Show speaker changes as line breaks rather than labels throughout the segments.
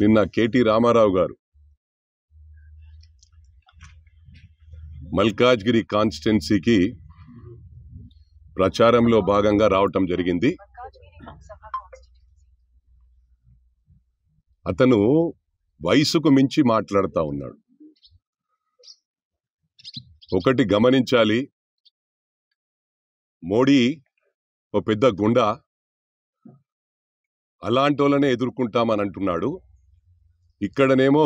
నిన్న కేటీ రామారావు గారు మల్కాజ్గిరి కాన్స్టిట్యున్సీకి ప్రచారంలో భాగంగా రావటం జరిగింది అతను వయసుకు మించి మాట్లాడుతూ ఉన్నాడు ఒకటి గమనించాలి మోడీ ఓ పెద్ద గుండా అలాంటి వాళ్ళనే ఎదుర్కొంటామని అంటున్నాడు ఇక్కడనేమో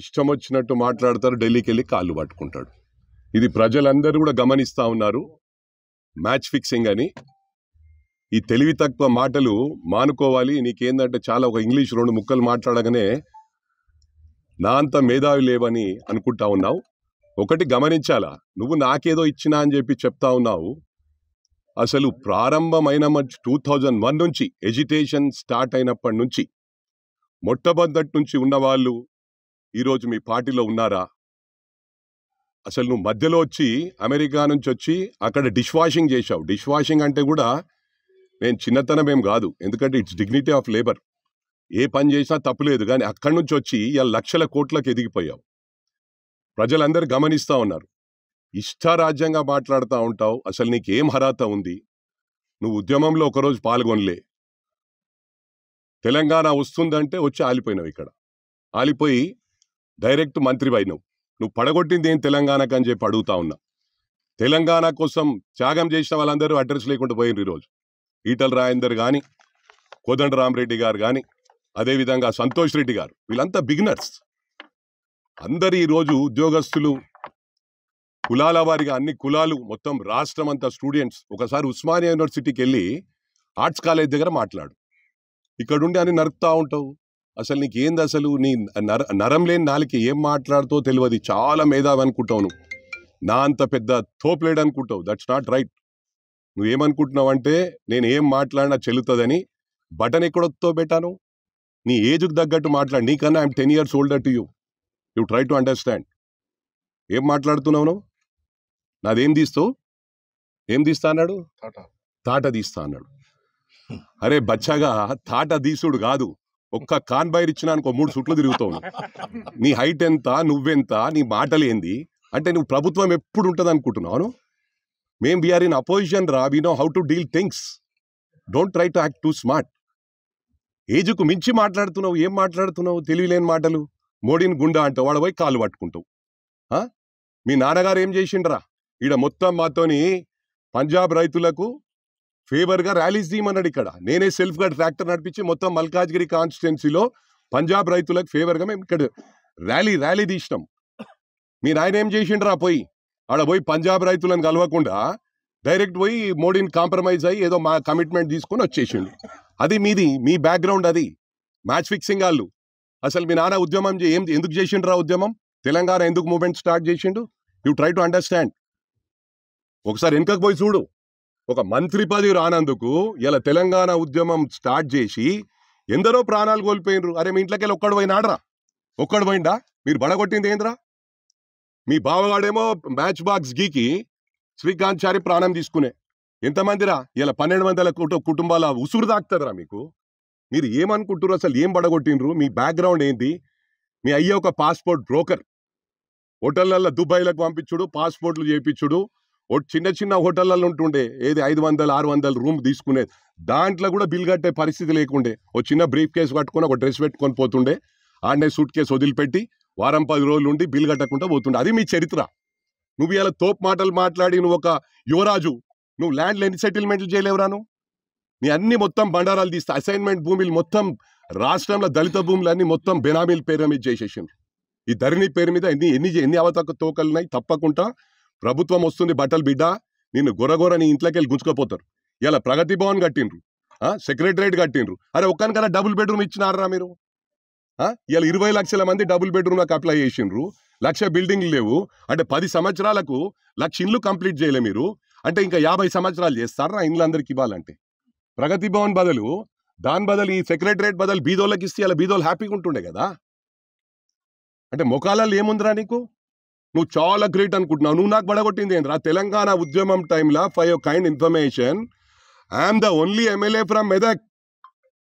ఇష్టం వచ్చినట్టు మాట్లాడతారు ఢిల్లీకి వెళ్ళి కాళ్ళు పట్టుకుంటాడు ఇది ప్రజలందరూ కూడా గమనిస్తూ ఉన్నారు మ్యాచ్ ఫిక్సింగ్ అని ఈ తెలివి తక్కువ మాటలు మానుకోవాలి నీకేందంటే చాలా ఒక ఇంగ్లీష్ రెండు ముక్కలు మాట్లాడగానే నా అంత మేధావి లేవని అనుకుంటా ఉన్నావు ఒకటి గమనించాలా నువ్వు నాకేదో ఇచ్చినా అని చెప్పి చెప్తా ఉన్నావు అసలు ప్రారంభమైన టూ థౌజండ్ వన్ నుంచి ఎజిటేషన్ స్టార్ట్ అయినప్పటి నుంచి మొట్టమొదటి నుంచి ఉన్నవాళ్ళు ఈరోజు మీ పార్టీలో ఉన్నారా అసలు నువ్వు మధ్యలో వచ్చి అమెరికా నుంచి వచ్చి అక్కడ డిష్ వాషింగ్ చేశావు డిష్ వాషింగ్ అంటే కూడా నేను చిన్నతనం ఏం కాదు ఎందుకంటే ఇట్స్ డిగ్నిటీ ఆఫ్ లేబర్ ఏ పని చేసినా తప్పులేదు కానీ అక్కడి నుంచి వచ్చి ఇలా లక్షల కోట్లకు ఎదిగిపోయావు ప్రజలందరూ గమనిస్తూ ఉన్నారు ఇష్టారాజ్యంగా మాట్లాడుతూ ఉంటావు అసలు నీకేం అర్హత ఉంది నువ్వు ఉద్యమంలో ఒకరోజు పాల్గొనలే తెలంగాణ వస్తుందంటే వచ్చి ఆలిపోయినావు ఇక్కడ ఆలిపోయి డైరెక్ట్ మంత్రి అయినావు నువ్వు పడగొట్టింది ఏం తెలంగాణకు అని చెప్పి అడుగుతా ఉన్నా తెలంగాణ కోసం త్యాగం చేసిన వాళ్ళందరూ అడ్రస్ లేకుండా పోయినారు ఈరోజు ఈటల రాజేందర్ కానీ రెడ్డి గారు కానీ అదేవిధంగా సంతోష్ రెడ్డి గారు వీళ్ళంతా బిగినర్స్ అందరు ఈరోజు ఉద్యోగస్తులు కులాల వారిగా అన్ని కులాలు మొత్తం రాష్ట్రం అంతా స్టూడెంట్స్ ఒకసారి ఉస్మానియా యూనివర్సిటీకి వెళ్ళి ఆర్ట్స్ కాలేజ్ దగ్గర మాట్లాడు ఇక్కడుండి అని నరుకుతా ఉంటావు అసలు నీకేంది అసలు నీ నర నరం లేని నాలికి ఏం మాట్లాడుతో తెలియదు చాలా మేధావి అనుకుంటావు నువ్వు నా అంత పెద్ద తోపులేడు అనుకుంటావు దట్స్ నాట్ రైట్ నువ్వేమనుకుంటున్నావు అంటే నేను ఏం మాట్లాడినా చెల్లుతుందని బటన్ ఎక్కడొత్తో పెట్టాను నీ ఏజ్కి తగ్గట్టు మాట్లాడు నీకన్నా I'm ten years older to you you try to understand ఏం మాట్లాడుతున్నావు నువ్వు నాదేం తీస్తావు ఏం తీస్తా అన్నాడు తాట తీస్తా అన్నాడు అరే బచ్చగా తాట దీసుడు కాదు ఒక్క కాన్బాయర్ ఇచ్చిన అనుకో మూడు సుట్లు తిరుగుతావు నీ హైట్ ఎంత నువ్వెంత నీ మాటలేంది అంటే నువ్వు ప్రభుత్వం ఎప్పుడు ఉంటుంది అనుకుంటున్నావు మేం వీఆర్ ఇన్ అపోజిషన్ రా we know how to deal things don't try to act too smart ఏజ్కు మించి మాట్లాడుతున్నావు ఏం మాట్లాడుతున్నావు తెలివిలేని మాటలు మోడీని గుండా అంటే వాడు పోయి కాలు పట్టుకుంటావు మీ నాన్నగారు ఏం చేసిండ్రా ఈడ మొత్తం మాతోని పంజాబ్ రైతులకు ఫేవర్గా ర్యాలీస్ తీయమన్నాడు ఇక్కడ నేనే సెల్ఫ్గా ట్రాక్టర్ నడిపించి మొత్తం మల్కాజ్గిరి కాన్స్టిట్యున్సీలో పంజాబ్ రైతులకు ఫేవర్గా మేము ఇక్కడ ర్యాలీ ర్యాలీ తీసినాం మీ నాయన ఏం చేసిండ్రా పోయి ఆడ పోయి పంజాబ్ రైతులను కలవకుండా డైరెక్ట్ పోయి మోడీని కాంప్రమైజ్ అయ్యి ఏదో మా కమిట్మెంట్ తీసుకొని వచ్చేసిండు అది మీది మీ బ్యాక్గ్రౌండ్ అది మ్యాచ్ ఫిక్సింగ్ వాళ్ళు అసలు మీ నాన్న ఉద్యమం ఏం ఎందుకు చేసిండ్రా ఉద్యమం తెలంగాణ ఎందుకు మూవ్మెంట్ స్టార్ట్ చేసిండు యూ ట్రై టు అండర్స్టాండ్ ఒకసారి వెనుకకు పోయి చూడు ఒక మంత్రి పదవి రానందుకు ఇలా తెలంగాణ ఉద్యమం స్టార్ట్ చేసి ఎందరో ప్రాణాలు కోల్పోయినరు అరే మీ ఇంట్లోకి వెళ్ళి ఒక్కడు పోయినాడరా ఒక్కడు పోయిండా మీరు బడగొట్టింది ఏంద్రా మీ బావగాడేమో మ్యాచ్ బాక్స్ గీకి శ్రీకాంత్ చారి ప్రాణం తీసుకునే ఎంతమందిరా ఇలా పన్నెండు వందల కుటుంబాల ఉసురు దాక్తుందిరా మీకు మీరు ఏమనుకుంటున్నారు అసలు ఏం బడగొట్టినరు మీ బ్యాక్గ్రౌండ్ ఏంటి మీ అయ్యే ఒక పాస్పోర్ట్ బ్రోకర్ హోటళ్ళల్లో దుబాయ్లకు పంపించుడు పాస్పోర్ట్లు చేయించుడు చిన్న చిన్న హోటళ్ళల్లో ఉంటుండే ఏది ఐదు వందలు ఆరు వందలు రూమ్ తీసుకునేది దాంట్లో కూడా బిల్ కట్టే పరిస్థితి లేకుండే ఓ చిన్న బ్రీఫ్ కేసు కట్టుకొని ఒక డ్రెస్ పెట్టుకొని పోతుండే ఆడనే సూట్ కేసు వదిలిపెట్టి వారం పది రోజులు ఉండి బిల్ కట్టకుండా పోతుండే అది మీ చరిత్ర నువ్వు ఇలా తోపు మాటలు మాట్లాడి నువ్వు ఒక యువరాజు నువ్వు ల్యాండ్లు ఎన్ని సెటిల్మెంట్లు చేయలేవురాను నీ అన్ని మొత్తం బండారాలు తీస్తే అసైన్మెంట్ భూమిలు మొత్తం రాష్ట్రంలో దళిత భూములన్నీ మొత్తం బెనామీల పేరు మీద చేసేసి ఈ ధరణి పేరు మీద ఎన్ని ఎన్ని ఎన్ని అవతక తోకలున్నాయి తప్పకుండా ప్రభుత్వం వస్తుంది బట్టలు బిడ్డ నిన్ను గొరగొర నీ ఇంట్లోకి వెళ్ళి గుంచుకోపోతారు ఇలా ప్రగతి భవన్ కట్టిండ్రు సెక్రటరేట్ కట్టిండ్రు అరే ఒక్కనికన్నా డబుల్ బెడ్రూమ్ ఇచ్చినారా మీరు ఇలా ఇరవై లక్షల మంది డబుల్ బెడ్రూమ్లకు అప్లై చేసిండ్రు లక్ష బిల్డింగ్లు లేవు అంటే పది సంవత్సరాలకు లక్ష ఇండ్లు కంప్లీట్ చేయలే మీరు అంటే ఇంకా యాభై సంవత్సరాలు చేస్తారా ఇండ్లు అందరికి ఇవ్వాలంటే ప్రగతి భవన్ బదులు దాని బదులు ఈ సెక్రటరేట్ బదులు బీదోళ్ళకి ఇస్తే ఇలా బీదోళ్ళు హ్యాపీగా ఉంటుండే కదా అంటే మొకాలలో ఏముందిరా నీకు నువ్వు చాలా గ్రేట్ అనుకుంటున్నావు నువ్వు నాకు ఏంటి ఆ తెలంగాణ ఉద్యమం టైంలో five kind information I'm the only MLA from Medak